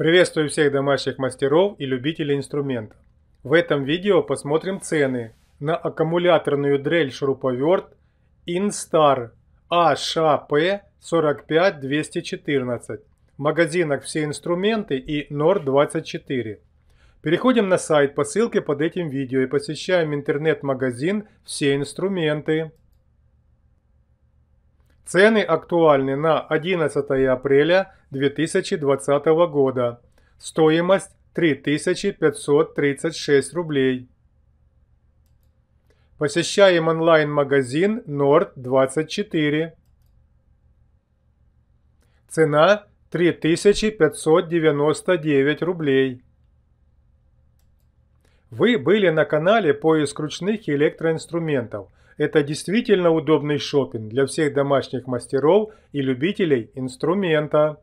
Приветствую всех домашних мастеров и любителей инструмента. В этом видео посмотрим цены на аккумуляторную дрель-шуруповерт Instar HP45214 а в магазинах «Все инструменты» и «Норд-24». Переходим на сайт по ссылке под этим видео и посещаем интернет-магазин «Все инструменты». Цены актуальны на 11 апреля 2020 года. Стоимость 3536 рублей. Посещаем онлайн-магазин Nord24. Цена 3599 рублей. Вы были на канале «Поиск ручных электроинструментов». Это действительно удобный шопинг для всех домашних мастеров и любителей инструмента.